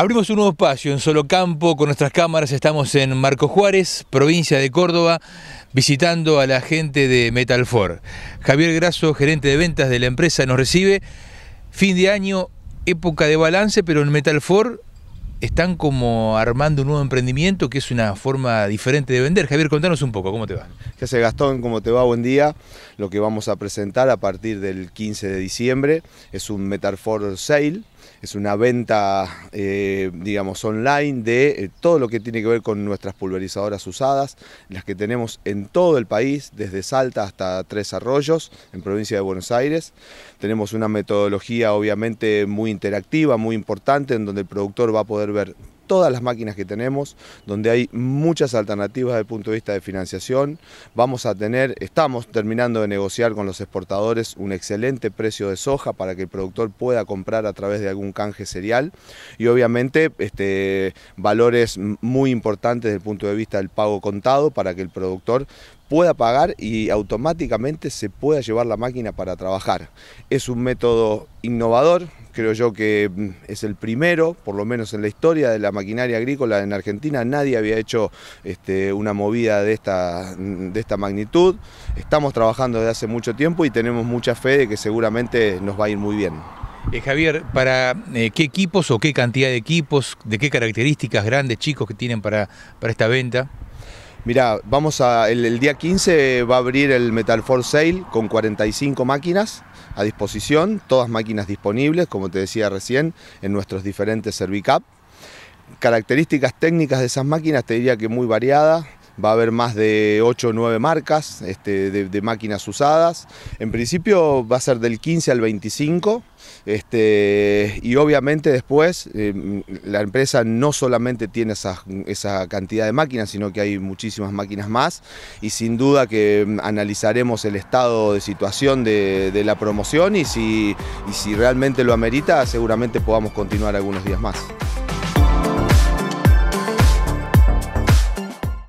Abrimos un nuevo espacio en Solo Campo con nuestras cámaras. Estamos en Marco Juárez, provincia de Córdoba, visitando a la gente de Metalfor. Javier Grasso, gerente de ventas de la empresa, nos recibe. Fin de año, época de balance, pero en Metalfor están como armando un nuevo emprendimiento que es una forma diferente de vender. Javier, contanos un poco, ¿cómo te va? ¿Qué Gastón? ¿Cómo te va? Buen día. Lo que vamos a presentar a partir del 15 de diciembre es un Metalfor Sale es una venta, eh, digamos, online de eh, todo lo que tiene que ver con nuestras pulverizadoras usadas, las que tenemos en todo el país, desde Salta hasta Tres Arroyos, en provincia de Buenos Aires. Tenemos una metodología obviamente muy interactiva, muy importante, en donde el productor va a poder ver todas las máquinas que tenemos, donde hay muchas alternativas desde el punto de vista de financiación. Vamos a tener, estamos terminando de negociar con los exportadores un excelente precio de soja para que el productor pueda comprar a través de algún canje cereal y obviamente este, valores muy importantes desde el punto de vista del pago contado para que el productor pueda pagar y automáticamente se pueda llevar la máquina para trabajar. Es un método innovador, creo yo que mm, es el primero, por lo menos en la historia de la maquinaria agrícola en Argentina, nadie había hecho este, una movida de esta, mm, de esta magnitud. Estamos trabajando desde hace mucho tiempo y tenemos mucha fe de que seguramente nos va a ir muy bien. Eh, Javier, ¿para eh, qué equipos o qué cantidad de equipos, de qué características grandes, chicos que tienen para esta venta? Mirá, vamos a, el, día 15 va a abrir el Metal Force Sale con 45 máquinas a disposición, todas máquinas disponibles, como te decía recién, en nuestros diferentes Servicap. Características técnicas de esas máquinas te diría que muy variadas, va a haber más de 8 o 9 marcas este, de, máquinas usadas. En principio va a ser del 15 al 25 este, y obviamente después em, la empresa no solamente tiene esa, cantidad de máquinas, sino que hay muchísimas máquinas más y sin duda que em, analizaremos el estado de situación de, la promoción y si, y si realmente lo amerita seguramente podamos continuar algunos días más.